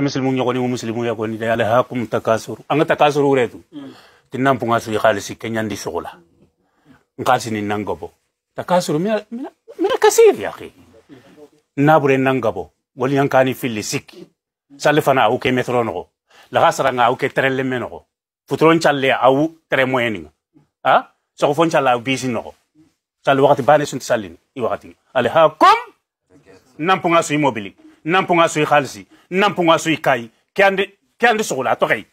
muslimu ɲɔgɔni mu muslimu ya kɔni ala ha kum takasuru an ka takasuru wɛrɛ mm. tun tinna punga su khalisi kenyandi sogola nkasi ni nangabo takasuru mina mina kasiri ya khi nabure nangabo wali yankani fili siki sale fana au ke metro no la gasara nga au ke trelle meno futron challe au tre moyeninga ha so fon challa au bisi no sale wakati bane nampunga su ikai ke andi ke andi sogola to kai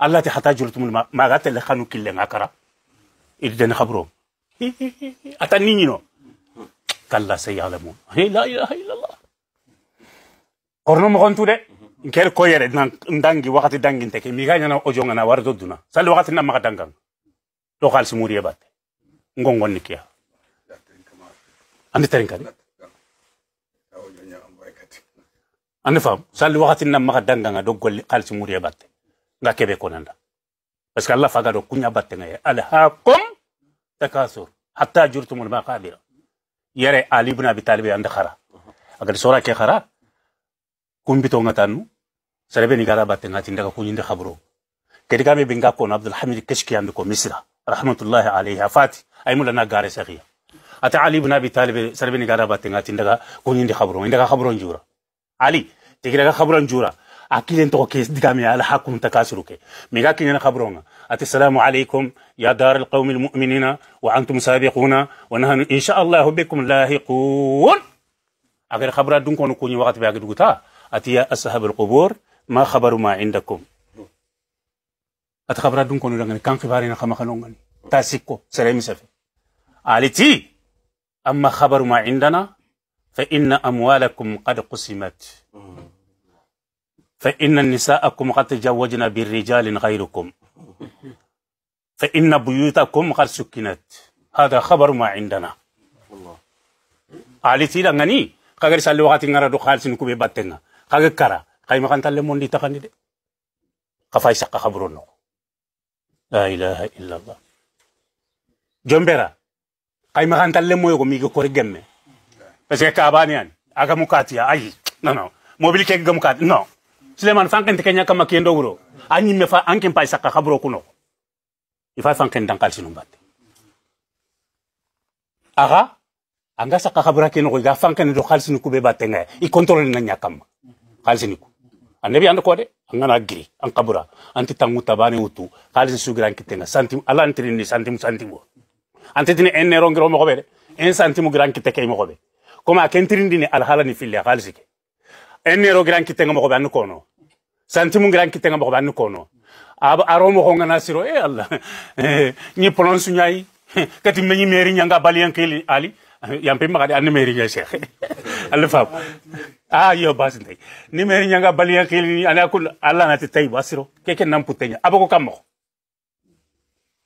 allah ta hata jurtum ma ga tele khanu kille den khabro ata ninyi no kalla sai alamu la ilaha illallah korno mo gontu de nker ko yere ndangi wakati dangi ke mi ga nyana ojo ngana war do duna sal wakati na maka dangang to khal simuri yabate ngongon nikia andi ande fam sal wakati na maka danganga do golli qalsi muriya batte nga kebe konanda parce que allah faga do kunya batte nga alhaqum takasur hatta jurtumul maqabira yare ali ibn abi talib ande khara agar sora ke khara kumbito nga tanu sarebe ni gara batte nga tinda ko nyinde khabro kedi kame binga ko abdul hamid kishki ande ko misra rahmatullahi alayhi fati ay mulana gare sagiya ata ali ibn abi talib sarebe ni gara batte nga tinda ko nyinde khabro inda khabro njura ali tigiraga khabran jura akile ntoko kes digame ala hakum takasuruke miga kinyana khabronga ati salamu alaikum ya dar alqawm almu'minina wa antum sabiquna wa nahnu insha Allah bikum lahiqun agar khabra dun kono kunyi wakati ba guduguta ati ya ashab alqubur ma khabaru ma indakum ati khabra dun kono dangani kan khibarina khama khalongani tasikko seremi safi aliti amma khabaru ma indana فإن أموالكم قد قسمت فإن نساءكم قد تزوجن بالرجال غيركم فإن بيوتكم قد سكنت هذا خبر ما عندنا علي تيلا غني قاعد يسال وقت نرى دو خالص نكو بي باتنا كاغ كارا كاي ما كانت لمون دي تخاني دي كفاي شق خبرون لا اله الا الله جمبرا كاي ما كانت لمو يغو ميغو كوري جمه parce que kabani yani agamukati ya ayi no no mobile ke gamukati no suleman fanken te kenya kama kiendo wuro anyi mefa anken paisa ka kabro kuno ifa fanken dankal sinumbate aga anga saka kabra ke no ga fanken do khalsinu kube batenga i contrôle na nyakam khalsinu ku annabi ando kode anga na giri an kabura anti tangu tabane utu khalsin sugiran kitenga santim ala antrini santim santim antetini enne rongiro mo gobe en santimu gran kiteke mo gobe koma ni alhalani filia ya a halisi ke ennero giran kittenga mogo banni ya kono santimu giran kittenga mogo banni ya kono aro mogo ngana siro e allah ni polonsu ñayi kati meñi meri ñanga keli ali pe magadi anni meri ña cheikh alla fam Ah yo basintay ni meri ñanga baliyankeli ana akul alla nati tay basiro keke namputeña aboko kam mogo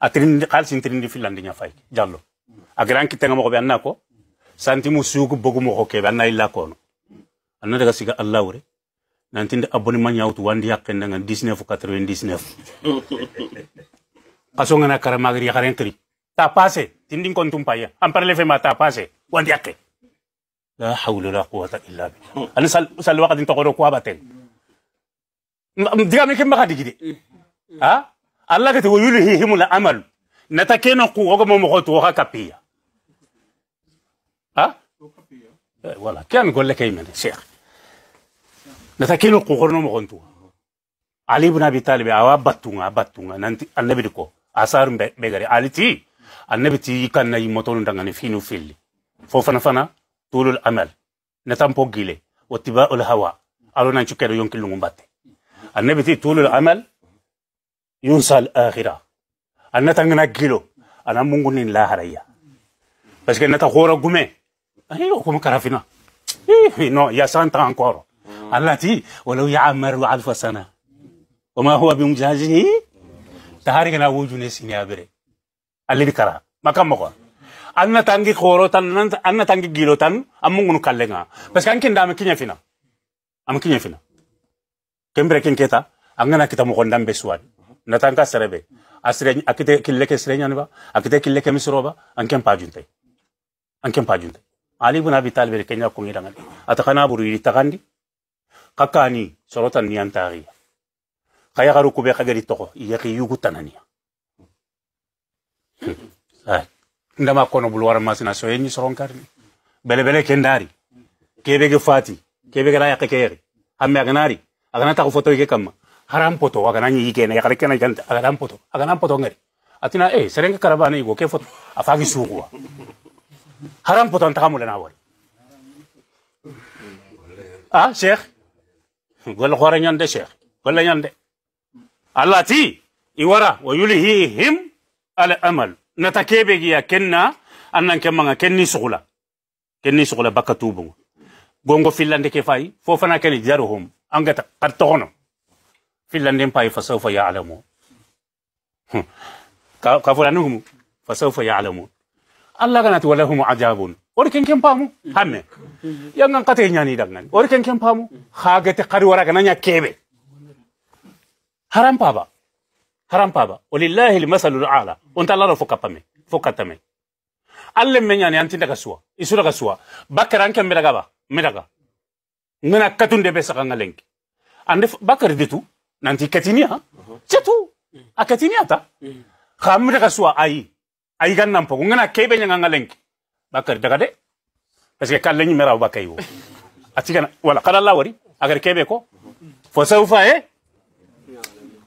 atirindi halsintirindi fillandi ña fai. diallo a giran kittenga mogo be anna ko santimu bogu bogumo ko keɓe annayi la kono annata ka siga allahwre nantinde abonnement ñawtu wandi hakkende ngan 19 99 kasongana karamagri yakaren kiri ta passé tindin kontum paya an parle fe ma ta passé wandi hakke la hawla la quwwata illa billah an sal sal waqtin tokoro ko abaten diga me kemba kadi gide ha allah kete wo amal natakeno ku ogo mo mo ko kapiya أه؟ والله كان نقول لك أيمن شيخ نتاكين قوغرنو مغنتو علي بن أبي طالب أوا باتونا باتونا النبي دكو اثار بغري علي تي النبي تي كان ناي موتون دانغاني فينو فيلي فوفنا فنا طول الأمل نتامبو جيلي واتباع الهوى ألو نانشو كيرو يونكي مباتي النبي تي طول الأمل ينسى الآخرة أنا تنغنا جيلو أنا مونغنين لا هريا باسكو نتا تخورا غومي comme Karafina. Non, il y a 100 ans encore. Allah dit, ولو يعمر ألف سنة وما هو بمجازه تهاركنا وجونا سنيابري الذي كرا ما كم مقا أنا تانجي خورو تان أنا تانجي جيلو تان أمونغ نكالنا بس كان كندا مكينيا فينا أمكينيا فينا كم بريكين كيتا أنغنا كتا مقندام بسوان نتانكا سربي أسرين أكيد كلكة سرين يعني با أكيد كلكة مسروبا أنكم باجنتي أنكم باجنتي ali ibn Abi Talib kenya kungi dangan atakana buru iri takandi kakani sorotan niyan tari kaya garu kube kagari toko iyaki yugu tanani hmm. ndama kono bulwara masina so yenyi soron karni bele bele kendari kebe ge fati kebe ge raya kekeri amme aganari agana ta foto ike kama haram poto agana nyi ike na yakare kana janta agana poto agana poto ngari atina eh serenga karabana igo ke foto afagi suguwa haram poton tagamulala a wari ah c'est vrai walakoran ɲande c'est vrai walakoran ɲande. ala ti i wara him ala amalu. natakilen bɛ kɛ ni na an nan kɛ mankan kɛ ni sugula kɛ ni sugula bakka tu bugun. gongon filande kefa yi fo fana ka na i jar u homo an ka ta kari tɔgɔnɔ filande Allah ganati wala humu ajabun ori ken ken pamu hamme yangan kate nyani dangan ori ken ken pamu hagete qari wara gananya kebe haram paba haram paba walillahi almasalul ala onta Allah fo kapame fo katame alle men nyani anti daga suwa isu daga suwa bakara anke medaga ba medaga ngana katunde be saka ngalenki ande bakari ditu nanti katinia cetu akatinia ta mm. khamre kasuwa ayi ay nan pogo ngana kebe nyanga ngalenki bakari daga de parce que kallenyi mera bakai wo atigana wala kala lawari agar kebe ko fo saufa e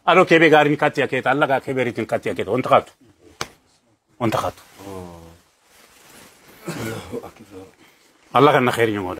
ado kebe garin katia keta alla ga kebe ritin katia keta on takatu on takatu oh. Allah kan na khair nyongo